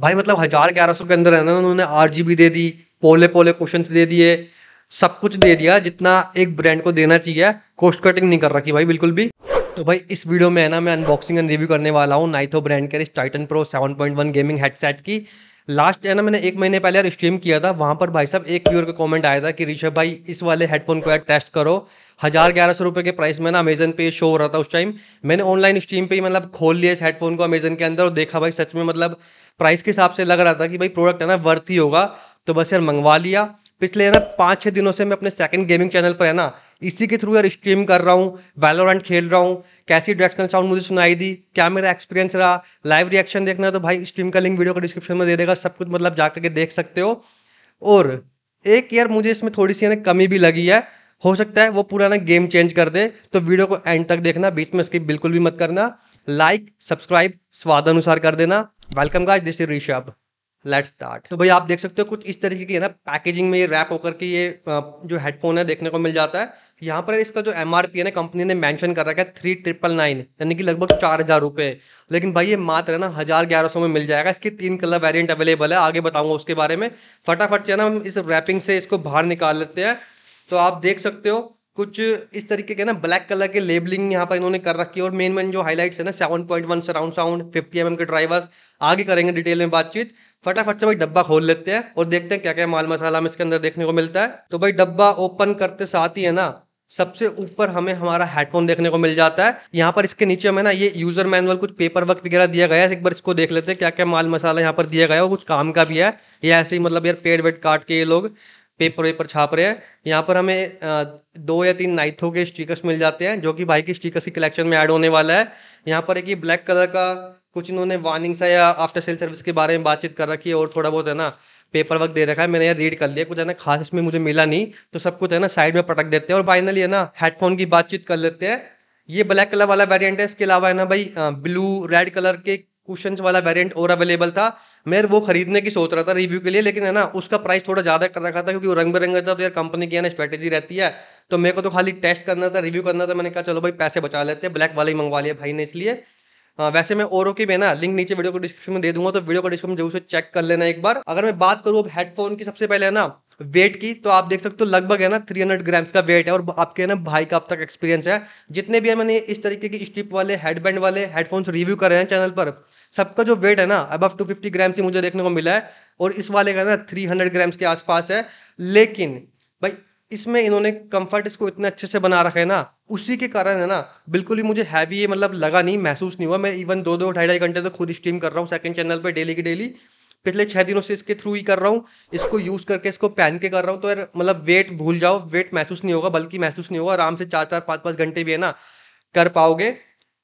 भाई मतलब हजार ग्यारह सौ के अंदर है ना उन्होंने आर बी दे दी पोले पोले क्वेश्चन दे दिए सब कुछ दे दिया जितना एक ब्रांड को देना चाहिए कोस्ट कटिंग नहीं कर रखी भाई बिल्कुल भी तो भाई इस वीडियो में है ना मैं अनबॉक्सिंग एंड रिव्यू करने वाला हूँ नाइथो ब्रांड के इस टाइटन प्रो 7.1 गेमिंग हेडसेट की लास्ट है ना मैंने एक महीने पहले यार स्ट्रीम किया था वहाँ पर भाई साहब एक व्यूअर का कमेंट आया था कि ऋषभ भाई इस वाले हेडफोन को यार टेस्ट करो हज़ार ग्यारह सौ रुपये के प्राइस में ना अमेजन पे शो हो रहा था उस टाइम मैंने ऑनलाइन स्ट्रीम पे ही मतलब खोल लिया इस हेडफोन को अमेजन के अंदर और देखा भाई सच में मतलब प्राइस के हिसाब से लग रहा था कि भाई प्रोडक्ट है ना वर्थ ही होगा तो बस यार मंगवा लिया पिछले ना पाँच छः दिनों से मैं अपने सेकंड गेमिंग चैनल पर है ना इसी के थ्रू यार स्ट्रीम कर रहा हूँ वैलोरेंट खेल रहा हूँ कैसी डायरेक्शनल साउंड मुझे सुनाई दी क्या मेरा एक्सपीरियंस रहा लाइव रिएक्शन देखना तो भाई स्ट्रीम का लिंक वीडियो का डिस्क्रिप्शन में दे देगा सब कुछ मतलब जा करके देख सकते हो और एक यार मुझे इसमें थोड़ी सी ना कमी भी लगी है हो सकता है वो पूरा ना गेम चेंज कर दे तो वीडियो को एंड तक देखना बीच में स्किप बिल्कुल भी मत करना लाइक सब्सक्राइब स्वाद अनुसार कर देना welcome guys this is Rishabh let's start तो भाई आप देख सकते हो कुछ इस तरीके की है ना पैकेजिंग में ये रैप होकर के ये जो हेडफोन है देखने को मिल जाता है यहाँ पर इसका जो एम है ना कंपनी ने मेंशन कर रखा है थ्री ट्रिपल नाइन यानी कि लगभग चार हज़ार रुपये लेकिन भाई ये मात्र है ना हज़ार ग्यारह सौ में मिल जाएगा इसकी तीन कलर वेरिएंट अवेलेबल है आगे बताऊंगा उसके बारे में फटाफट से ना हम इस रैपिंग से इसको बाहर निकाल लेते हैं तो आप देख सकते हो कुछ इस तरीके के ना ब्लैक कलर के लेबलिंग यहाँ पर इन्होंने कर रखी है और मेन मेन जो हाइलाइट्स है ना seven point one surround sound fifty M के ड्राइवर्स आगे करेंगे डिटेल में बातचीत फटाफट से भाई डब्बा खोल लेते हैं और देखते हैं क्या क्या माल मसाला हमें इसके अंदर देखने को मिलता है तो भाई डब्बा ओपन करते साथ ही है ना सबसे ऊपर हमें हमारा हेडफोन देखने को मिल जाता है यहाँ पर इसके नीचे हमें ना ये यूजर मैनुअल कुछ पेपर वर्क वगैरह दिया गया है एक बार इसको देख लेते हैं क्या क्या माल मसाला यहाँ पर दिया गया है और कुछ काम का भी है ये ऐसे ही मतलब यार पेड़ वेड काट के ये लोग पेपर वेपर छाप रहे हैं यहाँ पर हमें दो या तीन नाइथों के स्टिकर्स मिल जाते हैं जो कि भाई की स्टिकर्स की कलेक्शन में ऐड होने वाला है यहाँ पर एक ये ब्लैक कलर का कुछ इन्होंने वार्निंग है या आफ्टर सेल सर्विस के बारे में बातचीत कर रखी है और थोड़ा बहुत है ना पेपर वर्क दे रखा है मैंने यार रीड कर लिया कुछ है ना खास इसमें मुझे मिला नहीं तो सब कुछ है ना साइड में पटक देते हैं और फाइनली है ना हेडफोन की बातचीत कर लेते हैं ये ब्लैक कलर वाला वेरियंट है इसके अलावा है ना भाई ब्लू रेड कलर के कुशन वाला वेरिएंट और अवेलेबल था मैं वो खरीदने की सोच रहा था रिव्यू के लिए लेकिन है ना उसका प्राइस थोड़ा ज़्यादा कर रखा था क्योंकि वो रंग बिरंगा था तो यार कंपनी की है ना स्ट्रेटेजी रहती है तो मेरे को तो खाली टेस्ट करना था रिव्यू करना था मैंने कहा चलो भाई पैसे बचा लेते हैं ब्लैक वाला ही मंगवा लिया भाई ने इसलिए हाँ वैसे मैं औरों की मैं ना लिंक नीचे वीडियो को डिस्क्रिप्शन में दे दूंगा तो वीडियो को डिस्क्रिप्शन जरूर से चेक कर लेना एक बार अगर मैं बात करूँ अब हेडफोन की सबसे पहले है ना वेट की तो आप देख सकते हो लगभग है ना 300 ग्राम्स का वेट है और आपके है ना भाई का अब तक एक्सपीरियंस है जितने भी है मैंने इस तरीके की स्ट्रिप वाले हेडबैंड वाले हेडफोन्स रिव्यू कर रहे हैं चैनल पर सबका जो वेट है ना अबव फिफ्टी ग्राम्स ही मुझे देखने को मिला है और इस वाले का ना थ्री हंड्रेड ग्राम्स के आसपास है लेकिन भाई इसमें इन्होंने कंफर्ट इसको इतने अच्छे से बना रखा है ना उसी के कारण है ना बिल्कुल ही मुझे हैवी है मतलब लगा नहीं महसूस नहीं हुआ मैं इवन दो दो ढाई ढाई घंटे तक तो खुद स्टीम कर रहा हूँ सेकंड चैनल पर डेली की डेली पिछले छह दिनों से इसके थ्रू ही कर रहा हूँ इसको यूज़ करके इसको पहन के कर रहा हूँ तो यार मतलब वेट भूल जाओ वेट महसूस नहीं होगा बल्कि महसूस नहीं होगा आराम से चार चार पाँच पाँच घंटे भी है ना कर पाओगे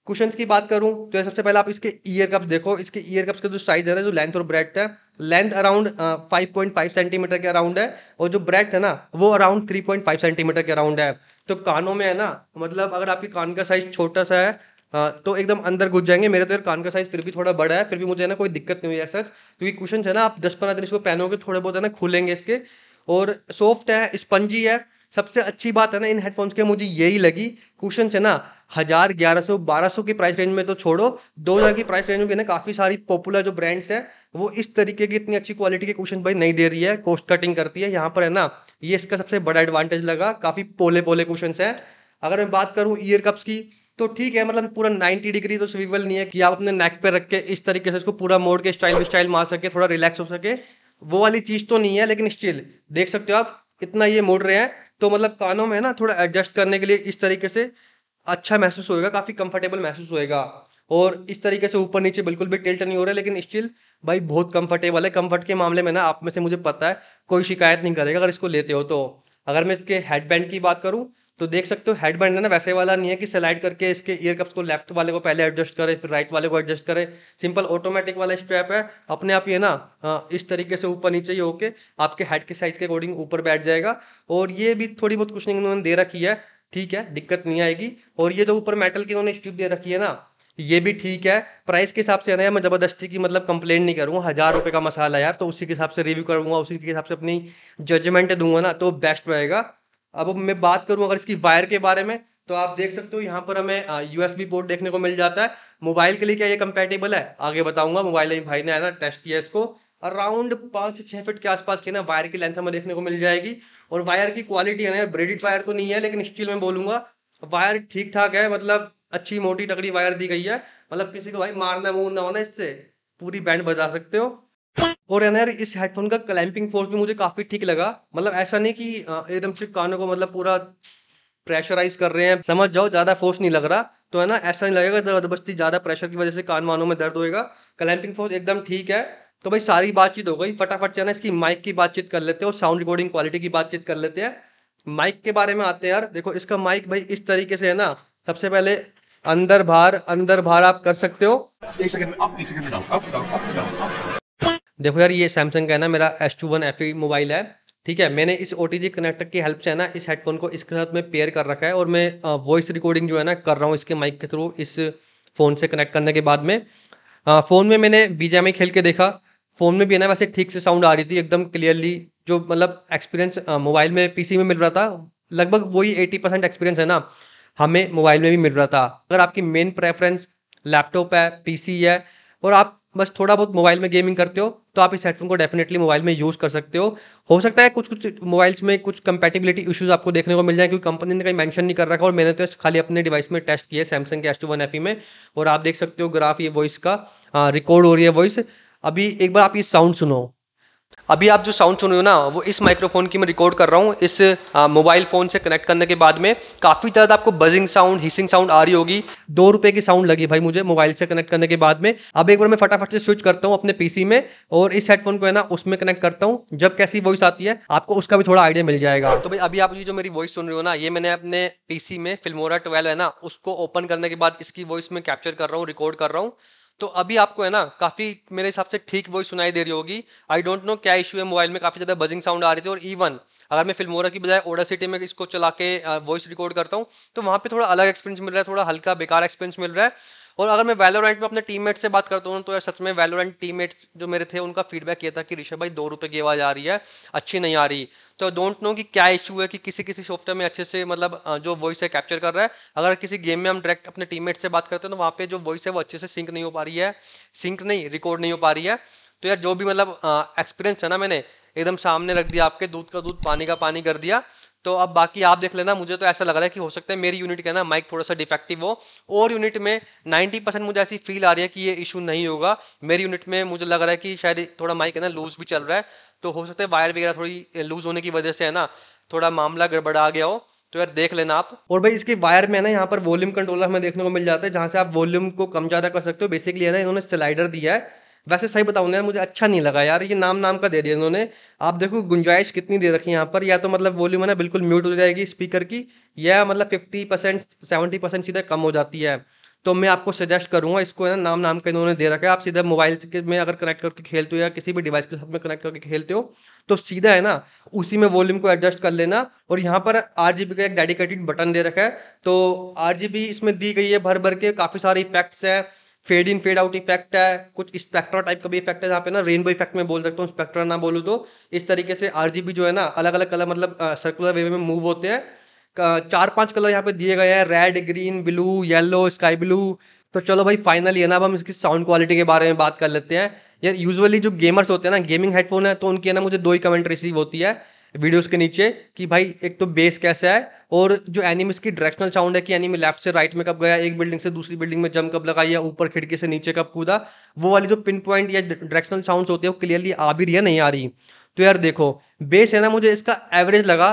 क्वेश्चन की बात करूं तो सबसे पहले आप इसके ईयर कप्स देखो इसके ईयर कप्स का जो साइज है ना जो लेंथ और ब्रेथ है लेंथ अराउंड 5.5 सेंटीमीटर के अराउंड है और जो ब्रेथ है ना वो अराउंड 3.5 सेंटीमीटर के अराउंड है तो कानों में है ना मतलब अगर आपके कान का साइज छोटा सा है तो एकदम अंदर घुस जाएंगे मेरे तो यार कान का साइज फिर भी थोड़ा बड़ा है फिर भी मुझे ना कोई दिक्कत नहीं हुई है सच क्योंकि क्वेश्चन है ना आप दस पंद्रह दिन इसको पहनोगे थोड़े बहुत है ना खुलेंगे इसके और सॉफ्ट है स्पंजी है सबसे अच्छी बात है ना इन हेडफोन्स के मुझे यही लगी क्वेश्चन है ना हज़ार ग्यारह सौ बारह सौ की प्राइस रेंज में तो छोड़ो दो हज़ार की प्राइस रेंज में ना काफ़ी सारी पॉपुलर जो ब्रांड्स हैं वो इस तरीके की इतनी अच्छी क्वालिटी के क्वेश्चन भाई नहीं दे रही है कोस्ट कटिंग करती है यहाँ पर है ना ये इसका सबसे बड़ा एडवांटेज लगा काफ़ी पोले पोले क्वेश्चन है अगर मैं बात करूँ ईयर कप्स की तो ठीक है मतलब पूरा 90 डिग्री तो स्विवल नहीं है कि आप अपने नेक पे रख के इस तरीके से इसको पूरा मोड़ के स्टाइल स्टाइल मार सके थोड़ा रिलैक्स हो सके वो वाली चीज़ तो नहीं है लेकिन स्टिल देख सकते हो आप इतना ये मोड़ रहे हैं तो मतलब कानों में ना थोड़ा एडजस्ट करने के लिए इस तरीके से अच्छा महसूस होएगा काफ़ी कंफर्टेबल महसूस होएगा और इस तरीके से ऊपर नीचे बिल्कुल भी टिल्ट नहीं हो रहा है लेकिन स्टिल भाई बहुत कंफर्टेबल है कंफर्ट के मामले में ना आप में से मुझे पता है कोई शिकायत नहीं करेगा अगर इसको लेते हो तो अगर मैं इसके हेडबैंड की बात करूँ तो देख सकते हो हेडबैंड है ना वैसे वाला नहीं है कि स्लाइड करके इसके ईयर कप्स को लेफ्ट वाले को पहले एडजस्ट करें फिर राइट वाले को एडजस्ट करें सिंपल ऑटोमेटिक वाला स्ट्रैप है अपने आप ये ना इस तरीके से ऊपर नीचे ही होके आपके हेड के साइज के अकॉर्डिंग ऊपर बैठ जाएगा और ये भी थोड़ी बहुत कुछ नहीं उन्होंने दे रखी है ठीक है दिक्कत नहीं आएगी और ये जो ऊपर मेटल की उन्होंने स्ट्रिप दे रखी है ना ये भी ठीक है प्राइस के हिसाब से ना यार मैं ज़बरदस्ती की मतलब कंप्लेन नहीं करूँगा हज़ार रुपये का मसाला यार तो उसी के हिसाब से रिव्यू करूँगा उसी के हिसाब से अपनी जजमेंट दूंगा ना तो बेस्ट रहेगा अब मैं बात करूँ अगर इसकी वायर के बारे में तो आप देख सकते हो यहाँ पर हमें यूएसबी पोर्ट देखने को मिल जाता है मोबाइल के लिए क्या ये कंपेटेबल है आगे बताऊंगा मोबाइल में भाई ने है ना टेस्ट किया इसको अराउंड पाँच छह छः के आसपास की ना वायर की लेंथ हमें देखने को मिल जाएगी और वायर की क्वालिटी है ना यार वायर तो नहीं है लेकिन स्टील में बोलूंगा वायर ठीक ठाक है मतलब अच्छी मोटी तगड़ी वायर दी गई है मतलब किसी को भाई मारना मूरना होना इससे पूरी बैंड बजा सकते हो और यार इस हेडफोन का क्लैंपिंग फोर्स भी मुझे काफ़ी ठीक लगा मतलब ऐसा नहीं कि एकदम से कानों को मतलब पूरा प्रेशराइज कर रहे हैं समझ जाओ ज़्यादा फोर्स नहीं लग रहा तो है ना ऐसा नहीं लगेगा जबरदस्ती ज़्यादा प्रेशर की वजह से कान वानों में दर्द होएगा क्लैंपिंग फोर्स एकदम ठीक है तो भाई सारी बातचीत हो गई फटाफट से ना इसकी माइक की बातचीत कर लेते हैं और साउंड रिकॉर्डिंग क्वालिटी की बातचीत कर लेते हैं माइक के बारे में आते हैं यार देखो इसका माइक भाई इस तरीके से है ना सबसे पहले अंदर बाहर अंदर बाहर आप कर सकते हो एक सेकंड में एक सेकंड में डाउन देखो यार ये सैमसंग का है ना मेरा S two one F mobile है ठीक है मैंने इस ओ टी कनेक्टर की हेल्प से है ना इस हेडफोन को इसके साथ में पेयर कर रखा है और मैं वॉइस रिकॉर्डिंग जो है ना कर रहा हूँ इसके माइक के थ्रू इस फ़ोन से कनेक्ट करने के बाद में फ़ोन में मैंने बीजेमी खेल के देखा फ़ोन में भी है ना वैसे ठीक से साउंड आ रही थी एकदम क्लियरली जो मतलब एक्सपीरियंस मोबाइल में पीसी में मिल रहा था लगभग वही एटी परसेंट एक्सपीरियंस है ना हमें मोबाइल में भी मिल रहा था अगर आपकी मेन प्रेफरेंस लैपटॉप है पीसी है और आप बस थोड़ा बहुत मोबाइल में गेमिंग करते हो तो आप इस हेडफोन को डेफिनेटली मोबाइल में यूज़ कर सकते हो हो सकता है कुछ कुछ मोबाइल्स में कुछ कंपेटिबिलिटी इश्यूज आपको देखने को मिल जाए क्योंकि कंपनी ने कहीं मेंशन नहीं कर रखा और मैंने तो खाली अपने डिवाइस में टेस्ट किया सैमसंग के एस टू वन एफ में और आप देख सकते हो ग्राफ ये वॉइस का रिकॉर्ड हो रही है वॉइस अभी एक बार आप ये साउंड सुनो अभी आप जो साउंड सुन रहे हो ना वो इस माइक्रोफोन की मैं रिकॉर्ड कर रहा हूँ इस मोबाइल फ़ोन से कनेक्ट करने के बाद में काफ़ी ज़्यादा आपको बजिंग साउंड हिसिंग साउंड आ रही होगी दो रुपये की साउंड लगी भाई मुझे मोबाइल से कनेक्ट करने के बाद में अब एक बार मैं फटाफट से स्विच करता हूँ अपने पीसी में और इस हेडफोन को है ना उसमें कनेक्ट करता हूँ जब कैसी वॉइस आती है आपको उसका भी थोड़ा आइडिया मिल जाएगा तो भाई अभी आप जो मेरी वॉइस सुन रहे हो ना ये मैंने अपने पीसी में फिल्मोरा ट्वेल्व है ना उसको ओपन करने के बाद इसकी वॉइस में कैप्चर कर रहा हूँ रिकॉर्ड कर रहा हूँ तो अभी आपको है ना काफी मेरे हिसाब से ठीक वॉइस सुनाई दे रही होगी आई डोंट नो क्या इशू है मोबाइल में काफी ज्यादा बजिंग साउंड आ रही थी और इवन अगर मैं फिल्मोरा की बजाय ओडा सिटी में इसको चला के वॉइस रिकॉर्ड करता हूँ तो वहां पे थोड़ा अलग एक्सपीरियंस मिल रहा है थोड़ा हल्का बेकार एक्सपीरियंस मिल रहा है और अगर मैं वैलोरेंट में अपने टीममेट से बात करता हूँ तो यार सच में वैलोरेंट टीममेट जो मेरे थे उनका फीडबैक ये था कि ऋषभ भाई दो रुपए की आवाज आ रही है अच्छी नहीं आ रही तो डोंट नो कि क्या इशू है कि किसी किसी सॉफ्टवेयर में अच्छे से मतलब जो वॉइस है कैप्चर कर रहा है अगर किसी गेम में हम डायरेक्ट अपने टीम से बात करते हैं तो वहाँ पे जो वॉइस है वो अच्छे से सिंक नहीं हो पा रही है सिंक नहीं रिकॉर्ड नहीं हो पा रही है तो यार जो भी मतलब एक्सपीरियंस है ना मैंने एकदम सामने रख दिया आपके दूध का दूध पानी का पानी कर दिया तो अब बाकी आप देख लेना मुझे तो ऐसा लग रहा है कि हो सकता है मेरी यूनिट का ना माइक थोड़ा सा डिफेक्टिव हो और यूनिट में 90 परसेंट मुझे ऐसी फील आ रही है कि ये इशू नहीं होगा मेरी यूनिट में मुझे लग रहा है कि शायद थोड़ा माइक है ना लूज भी चल रहा है तो हो सकता है वायर वगैरह थोड़ी लूज होने की वजह से है ना थोड़ा मामला गड़बड़ा गया हो तो यार देख लेना आप और भाई इसके वायर में ना यहाँ पर वॉल्यूम कंट्रोलर हमें देखने को मिल जाता है जहाँ से आप वॉल्यूम को कम ज़्यादा कर सकते हो बेसिकली है ना इन्होंने स्लाइडर दिया है वैसे सही बताऊँ यार मुझे अच्छा नहीं लगा यार ये नाम नाम का दे दिया इन्होंने आप देखो गुंजाइश कितनी दे रखी है यहाँ पर या तो मतलब वॉल्यूम है ना बिल्कुल म्यूट हो जाएगी स्पीकर की या मतलब फिफ्टी परसेंट सेवेंटी परसेंट सीधा कम हो जाती है तो मैं आपको सजेस्ट करूँगा इसको ना नाम नाम का इन्होंने दे रखा है आप सीधा मोबाइल में अगर कनेक्ट करके खेलते हो या किसी भी डिवाइस के साथ में कनेक्ट करके खेलते हो तो सीधा है ना उसी में वॉल्यूम को एडजस्ट कर लेना और यहाँ पर आर का एक डेडिकेटेड बटन दे रखा है तो आर इसमें दी गई है भर भर के काफ़ी सारे इफेक्ट्स हैं fade in fade out effect है कुछ स्पेक्ट्रा टाइप का भी इफेक्ट है जहाँ पे ना रेनबो इफेक्ट में बोल सकता हूँ स्पेक्ट्रा ना बोलूँ तो इस तरीके से आर जो है ना अलग अलग कलर मतलब सर्कुलर वे में मूव होते हैं चार पांच कलर यहाँ पे दिए गए हैं red green blue yellow sky blue तो चलो भाई फाइनली है ना अब हम इसकी साउंड क्वालिटी के बारे में बात कर लेते हैं यार यूजुअली जो गेमर्स होते हैं ना गेमिंग हेडफोन है तो उनकी है ना मुझे दो ही कमेंट रिसीव होती है वीडियोस के नीचे कि भाई एक तो बेस कैसा है और जो एनिमिस की डायरेक्शनल साउंड है कि एनिमी लेफ्ट से राइट में कब गया एक बिल्डिंग से दूसरी बिल्डिंग में जम कब लगा या ऊपर खिड़की से नीचे कब कूदा वो वाली जो पिन पॉइंट या डायरेक्शनल साउंड होते हैं वो क्लियरली आ भी रही है नहीं आ रही तो यार देखो बेस है ना मुझे इसका एवरेज लगा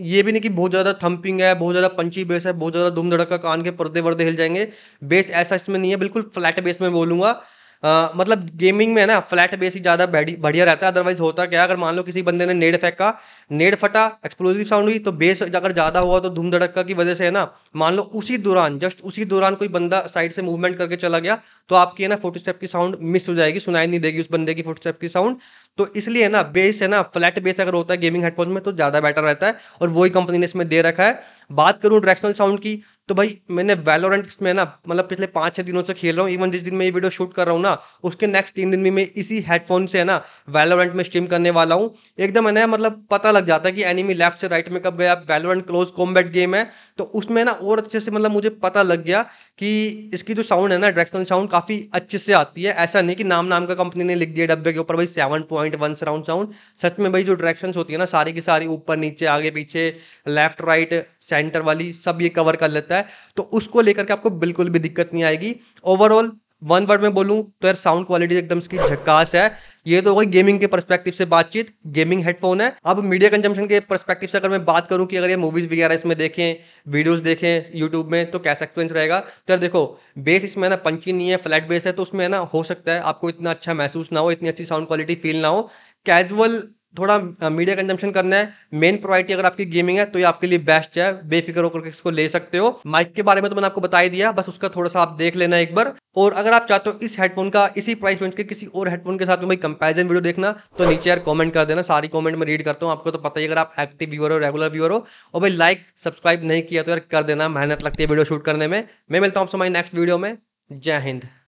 ये भी नहीं कि बहुत ज़्यादा थंपिंग है बहुत ज़्यादा पंची बेस है बहुत ज़्यादा धूम धड़का कान के पर्दे वर्दे हिल जाएंगे बेस ऐसा इसमें नहीं है बिल्कुल फ्लैट बेस में बोलूंगा आ, मतलब गेमिंग में है ना फ्लैट बेस ही ज़्यादा बढ़िया रहता है अदरवाइज होता क्या अगर मान लो किसी बंदे ने नेड फेंका नेड फटा एक्सप्लोजिव साउंड हुई तो बेस अगर ज़्यादा हुआ तो धूम धड़का की वजह से है ना मान लो उसी दौरान जस्ट उसी दौरान कोई बंदा साइड से मूवमेंट करके चला गया तो आपकी है ना फोटो स्टेप की साउंड मिस हो जाएगी सुनाई नहीं देगी उस बंदे की फोटो स्टेप की साउंड तो इसलिए ना बेस है ना फ्लैट बेस अगर होता है गेमिंग हेडफोन में तो ज़्यादा बेटर रहता है और वही कंपनी ने इसमें दे रखा है बात करूँ डायरेक्शनल साउंड की तो भाई मैंने वेलोरेंट इसमें ना मतलब पिछले पाँच छः दिनों से खेल रहा हूँ इवन जिस दिन मैं ये वीडियो शूट कर रहा हूँ ना उसके नेक्स्ट तीन दिन में मैं इसी हेडफोन से है ना वेलोरेंट में स्ट्रीम करने वाला हूँ एकदम है ना मतलब पता लग जाता है कि एनिमी लेफ्ट से राइट में कब गया वेलोरेंट क्लोज कॉम्बैट गेम है तो उसमें ना और अच्छे से मतलब मुझे पता लग गया कि इसकी जो साउंड है ना डायरेक्शनल साउंड काफ़ी अच्छे से आती है ऐसा नहीं कि नाम नाम का कंपनी ने लिख दिया डब्बे के ऊपर भाई seven point one surround sound सच में भाई जो डायरेक्शन होती है ना सारी की सारी ऊपर नीचे आगे पीछे लेफ्ट राइट सेंटर वाली सब ये कवर कर लेता है तो उसको लेकर के आपको बिल्कुल भी दिक्कत नहीं आएगी ओवरऑल वन वर्ड में बोलूँ तो यार साउंड क्वालिटी एकदम इसकी झक्कास है ये तो होगी गेमिंग के परस्पेक्टिव से बातचीत गेमिंग हेडफोन है अब मीडिया कंजम्पशन के परस्पेक्टिव से अगर मैं बात करूँ कि अगर ये मूवीज़ वगैरह इसमें देखें वीडियोस देखें यूट्यूब में तो कैसा एक्सपीरियंस रहेगा तो यार देखो बेस इसमें ना पंची नहीं है फ्लैट बेस है तो उसमें ना हो सकता है आपको इतना अच्छा महसूस ना हो इतनी अच्छी साउंड क्वालिटी फील ना हो कैजुअल थोड़ा मीडिया कंजम्पशन करना है मेन प्रायोरिटी अगर आपकी गेमिंग है तो ये आपके लिए बेस्ट है बेफिक्र होकर इसको ले सकते हो माइक के बारे में तो मैंने आपको बता ही दिया बस उसका थोड़ा सा आप देख लेना एक बार और अगर आप चाहते हो इस हेडफोन का इसी प्राइस रेंज के किसी और हेडफोन के साथ में भाई कंपेरिजन वीडियो देखना तो नीचे यार कॉमेंट कर देना सारी कॉमेंट में रीड करता हूँ आपको तो पता ही अगर आप एक्टिव व्यूअर हो रेगुलर व्यूअर हो और भाई लाइक सब्सक्राइब नहीं किया तो यार कर देना मेहनत लगती है वीडियो शूट करने में मैं मिलता हूँ आपसे माई नेक्स्ट वीडियो में जय हिंद